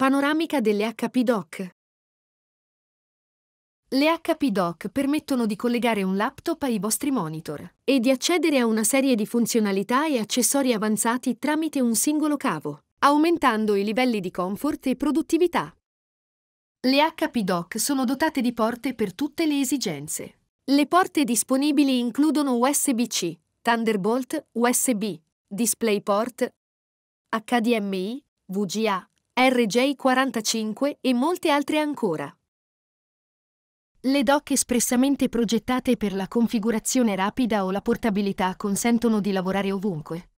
Panoramica delle HP-DOC. Le HP-DOC permettono di collegare un laptop ai vostri monitor e di accedere a una serie di funzionalità e accessori avanzati tramite un singolo cavo, aumentando i livelli di comfort e produttività. Le HP-DOC sono dotate di porte per tutte le esigenze. Le porte disponibili includono USB-C, Thunderbolt, USB, DisplayPort, HDMI, VGA, RJ45 e molte altre ancora. Le dock espressamente progettate per la configurazione rapida o la portabilità consentono di lavorare ovunque.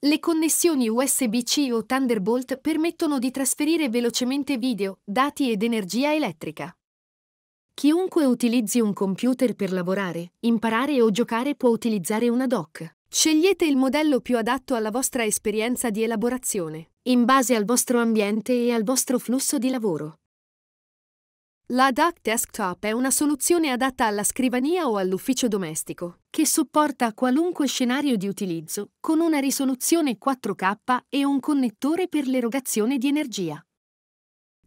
Le connessioni USB-C o Thunderbolt permettono di trasferire velocemente video, dati ed energia elettrica. Chiunque utilizzi un computer per lavorare, imparare o giocare può utilizzare una dock. Scegliete il modello più adatto alla vostra esperienza di elaborazione, in base al vostro ambiente e al vostro flusso di lavoro. La Duck Desktop è una soluzione adatta alla scrivania o all'ufficio domestico, che supporta qualunque scenario di utilizzo, con una risoluzione 4K e un connettore per l'erogazione di energia.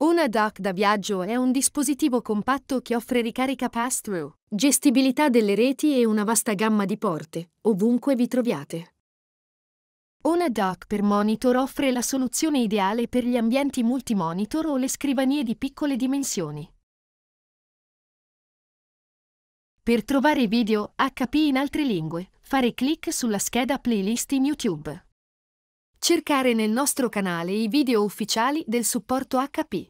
Una dock da viaggio è un dispositivo compatto che offre ricarica pass-through, gestibilità delle reti e una vasta gamma di porte, ovunque vi troviate. Una dock per monitor offre la soluzione ideale per gli ambienti multimonitor o le scrivanie di piccole dimensioni. Per trovare video HP in altre lingue, fare clic sulla scheda playlist in YouTube cercare nel nostro canale i video ufficiali del supporto HP.